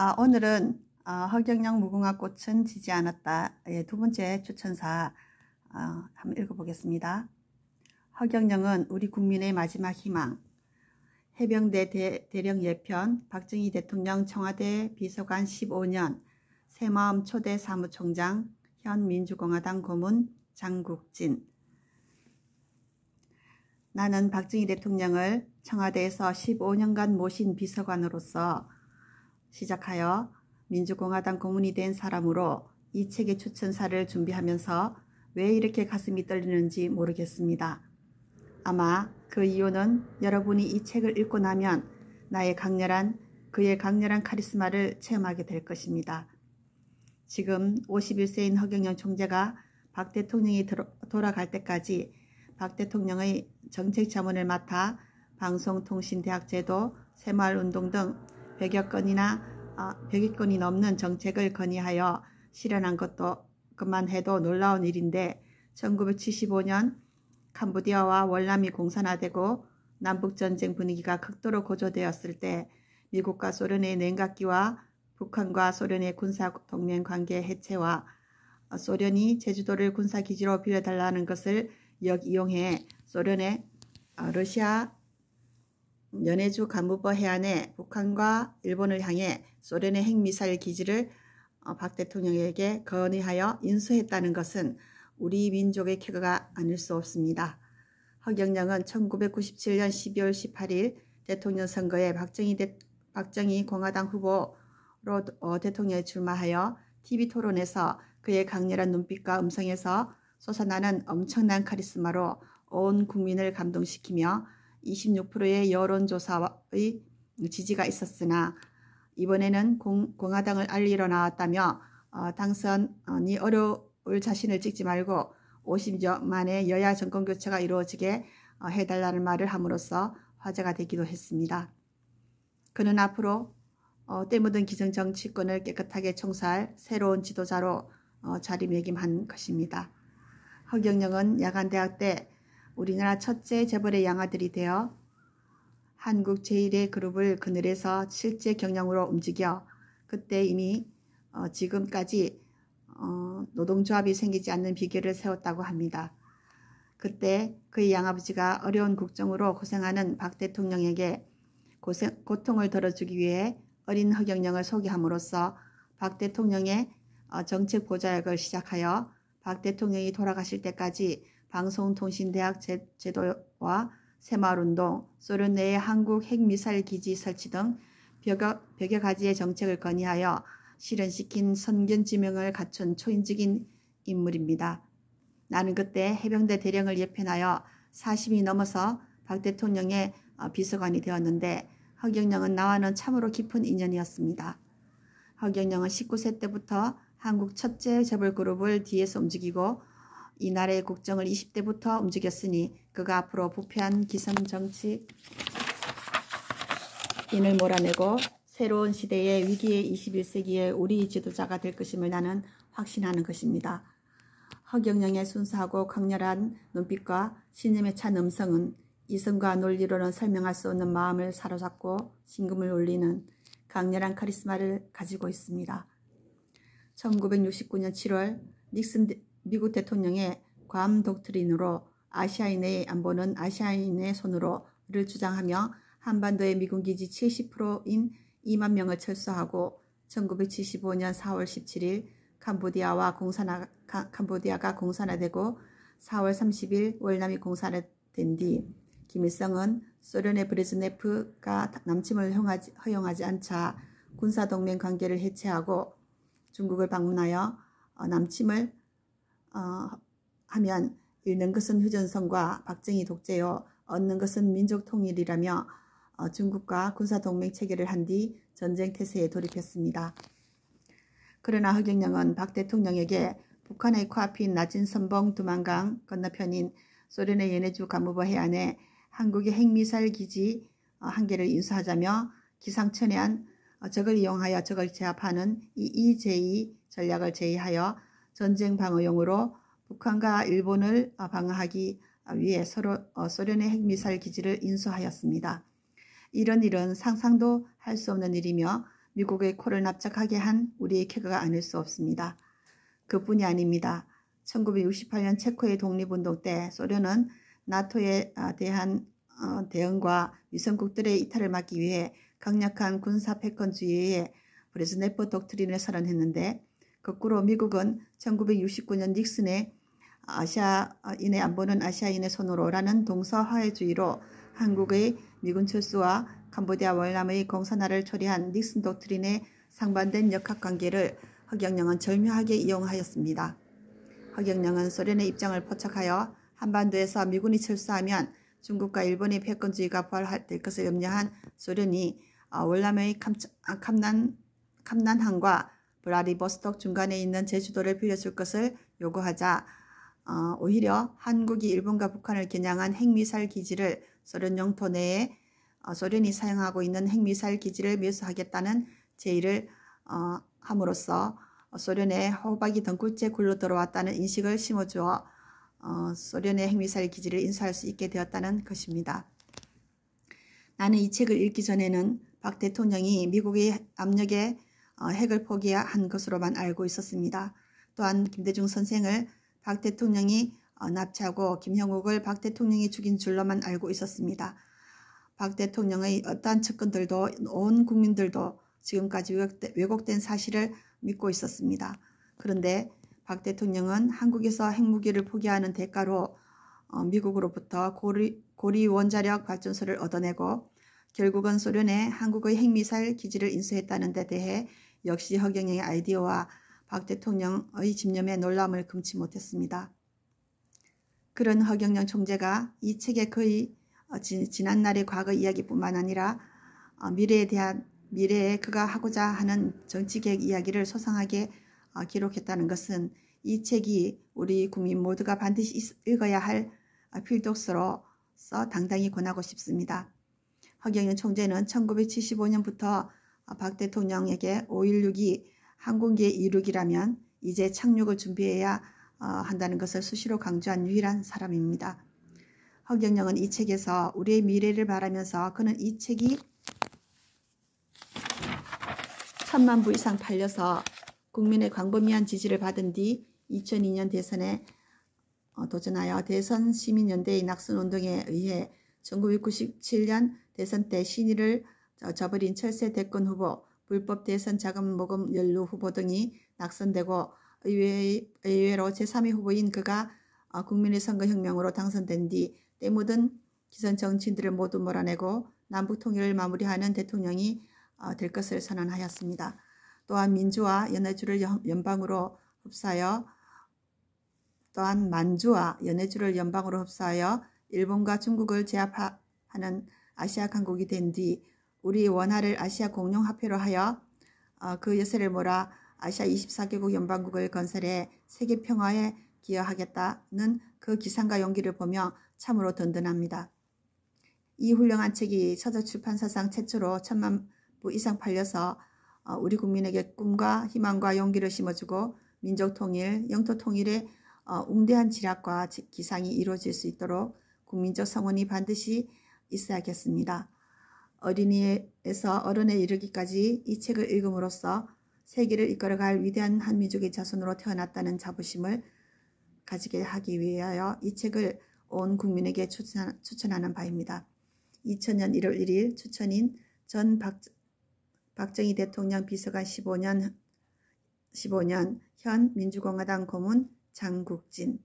아, 오늘은 어, 허경영 무궁화 꽃은 지지 않았다. 예, 두 번째 추천사 어, 한번 읽어보겠습니다. 허경영은 우리 국민의 마지막 희망 해병대 대, 대령 예편 박정희 대통령 청와대 비서관 15년 새마음 초대 사무총장 현 민주공화당 고문 장국진 나는 박정희 대통령을 청와대에서 15년간 모신 비서관으로서 시작하여 민주공화당 고문이 된 사람으로 이 책의 추천사를 준비하면서 왜 이렇게 가슴이 떨리는지 모르겠습니다. 아마 그 이유는 여러분이 이 책을 읽고 나면 나의 강렬한 그의 강렬한 카리스마를 체험하게 될 것입니다. 지금 51세인 허경영 총재가 박 대통령이 돌아갈 때까지 박 대통령의 정책 자문을 맡아 방송통신대학제도, 새마을운동 등 100여 건이나 100여 아, 건이 넘는 정책을 건의하여 실현한 것도 그만 해도 놀라운 일인데 1975년 캄보디아와 월남이 공산화되고 남북전쟁 분위기가 극도로 고조되었을 때 미국과 소련의 냉각기와 북한과 소련의 군사동맹 관계 해체와 소련이 제주도를 군사기지로 빌려달라는 것을 역이용해 소련의 아, 러시아 연해주 간부법 해안에 북한과 일본을 향해 소련의 핵미사일 기지를 어, 박 대통령에게 건의하여 인수했다는 것은 우리 민족의 쾌거가 아닐 수 없습니다. 허경영은 1997년 12월 18일 대통령 선거에 박정희, 대, 박정희 공화당 후보로 어, 대통령에 출마하여 TV 토론에서 그의 강렬한 눈빛과 음성에서 솟아나는 엄청난 카리스마로 온 국민을 감동시키며 26%의 여론조사의 지지가 있었으나 이번에는 공, 화당을 알리러 나왔다며 어, 당선이 어려울 자신을 찍지 말고 50여 만의 여야 정권교체가 이루어지게 어, 해달라는 말을 함으로써 화제가 되기도 했습니다. 그는 앞으로 어, 때묻은 기성정치권을 깨끗하게 청소할 새로운 지도자로 어, 자리매김한 것입니다. 허경영은 야간대학 때 우리나라 첫째 재벌의 양아들이 되어 한국 제1의 그룹을 그늘에서 실제 경영으로 움직여 그때 이미 어, 지금까지 어, 노동조합이 생기지 않는 비결을 세웠다고 합니다. 그때 그의 양아버지가 어려운 국정으로 고생하는 박 대통령에게 고생, 고통을 덜어주기 위해 어린 허경영을 소개함으로써 박 대통령의 어, 정책 보좌역을 시작하여 박 대통령이 돌아가실 때까지 방송통신대학 제도와 새마을운동, 소련 내의 한국 핵미사일 기지 설치 등 벽여, 벽여 가지의 정책을 건의하여 실현시킨 선견지명을 갖춘 초인적인 인물입니다. 나는 그때 해병대 대령을 예편하여 40이 넘어서 박 대통령의 어, 비서관이 되었는데 허경영은 나와는 참으로 깊은 인연이었습니다. 허경영은 19세 때부터 한국 첫째 재벌 그룹을 뒤에서 움직이고 이 나라의 국정을 20대부터 움직였으니 그가 앞으로 부패한 기성 정치인을 몰아내고 새로운 시대의 위기의 2 1세기에 우리 지도자가 될 것임을 나는 확신하는 것입니다. 허경영의 순수하고 강렬한 눈빛과 신념에 찬 음성은 이성과 논리로는 설명할 수 없는 마음을 사로잡고 심금을 울리는 강렬한 카리스마를 가지고 있습니다. 1969년 7월 닉슨 미국 대통령의 괌 독트린으로 아시아인의 안보는 아시아인의 손으로를 주장하며 한반도의 미군 기지 70%인 2만 명을 철수하고 1975년 4월 17일 캄보디아와 공산화, 캄보디아가 공산화되고 4월 30일 월남이 공산화된 뒤 김일성은 소련의 브레즈네프가 남침을 허용하지, 허용하지 않자 군사동맹 관계를 해체하고 중국을 방문하여 어, 남침을 어, 하면 잃는 것은 휴전선과 박정희 독재요 얻는 것은 민족 통일이라며 어, 중국과 군사동맹 체결을 한 뒤 전쟁 태세에 돌입했습니다. 그러나 허경영은 박 대통령에게 북한의 코앞인 낮은 선봉 두만강 건너편인 소련의 예내주 가무버 해안에 한국의 핵미사일 기지 한 개를 인수하자며 기상천외한 어, 적을 이용하여 적을 제압하는 이 이제이 전략을 제의하여 전쟁 방어용으로 북한과 일본을 어, 방어하기 위해 서로 어, 소련의 핵미사일 기지를 인수하였습니다. 이런 일은 상상도 할 수 없는 일이며 미국의 코를 납작하게 한 우리의 쾌거가 아닐 수 없습니다. 그뿐이 아닙니다. 1968년 체코의 독립운동 때 소련은 나토에 대한 대응과 위성국들의 이탈을 막기 위해 강력한 군사 패권주의에 브레즈네프 독트린을 선언했는데 거꾸로 미국은 1969년 닉슨의 아시아인의 아, 안보는 아시아인의 손으로라는 동서화해주의로 한국의 미군 철수와 캄보디아 월남의 공산화를 초래한 닉슨 독트린의 상반된 역학관계를 허경영은 절묘하게 이용하였습니다. 허경영은 소련의 입장을 포착하여 한반도에서 미군이 철수하면 중국과 일본의 패권주의가 부활될 것을 염려한 소련이 아, 월남의 캄남캄남항과 아, 브라디보스톡 중간에 있는 제주도를 빌려줄 것을 요구하자 어, 오히려 한국이 일본과 북한을 겨냥한 핵미사일 기지를 소련 영토 내에 어, 소련이 사용하고 있는 핵미사일 기지를 매수하겠다는 제의를 어, 함으로써 소련의 호박이 덩굴째 굴러 들어왔다는 인식을 심어주어 어, 소련의 핵미사일 기지를 인수할 수 있게 되었다는 것입니다. 나는 이 책을 읽기 전에는 박 대통령이 미국의 압력에 어, 핵을 포기한 것으로만 알고 있었습니다. 또한 김대중 선생을 박 대통령이 어, 납치하고 김형욱을 박 대통령이 죽인 줄로만 알고 있었습니다. 박 대통령의 어떠한 측근들도 온 국민들도 지금까지 왜곡된 사실을 믿고 있었습니다. 그런데 박 대통령은 한국에서 핵무기를 포기하는 대가로 어, 미국으로부터 고리, 고리 원자력 발전소를 얻어내고 결국은 소련에 한국의 핵미사일 기지를 인수했다는 데 대해 역시 허경영의 아이디어와 박 대통령의 집념에 놀람을 금치 못했습니다. 그런 허경영 총재가 이 책에 거의 어, 지난날의 과거 이야기뿐만 아니라 어, 미래에 대한 미래에 그가 하고자 하는 정치 계획 이야기를 소상하게 어, 기록했다는 것은 이 책이 우리 국민 모두가 반드시 읽어야 할 어, 필독서로서 당당히 권하고 싶습니다. 허경영 총재는 1975년부터 어, 박 대통령에게 5.16이 항공기의 이륙이라면 이제 착륙을 준비해야 한다는 것을 수시로 강조한 유일한 사람입니다. 허경영은 이 책에서 우리의 미래를 바라면서 그는 이 책이 천만 부 이상 팔려서 국민의 광범위한 지지를 받은 뒤 2002년 대선에 어, 도전하여 대선 시민연대의 낙선운동에 의해 1997년 대선 때 신의를 저버린 철새 대권 후보, 불법 대선 자금 모금 연루 후보 등이 낙선되고 의외로 의의외 제3의 후보인 그가 어, 국민의 선거혁명으로 당선된 뒤 때묻은 기선 정치인들을 모두 몰아내고 남북통일을 마무리하는 대통령이 어, 될 것을 선언하였습니다. 또한 민주와 연해주를 연방으로 흡사하여 또한 만주와 연해주를 연방으로 흡사하여 일본과 중국을 제압하는 아시아 강국이 된 뒤 우리 원화를 아시아 공룡화폐로 하여 어, 그 여세를 몰아 아시아 24개국 연방국을 건설해 세계 평화에 기여하겠다는 그 기상과 용기를 보며 참으로 든든합니다. 이 훌륭한 책이 서적 출판사상 최초로 천만 부 이상 팔려서 어, 우리 국민에게 꿈과 희망과 용기를 심어주고 민족 통일, 영토 통일의 어, 웅대한 지략과 기상이 이루어질 수 있도록 국민적 성원이 반드시 있어야겠습니다. 어린이에서 어른에 이르기까지 이 책을 읽음으로써 세계를 이끌어갈 위대한 한민족의 자손으로 태어났다는 자부심을 가지게 하기 위하여 이 책을 온 국민에게 추천, 추천하는 바입니다. 2000년 1월 1일 추천인 전 박, 박정희 대통령 비서관 15년, 15년 현 민주공화당 고문 장국진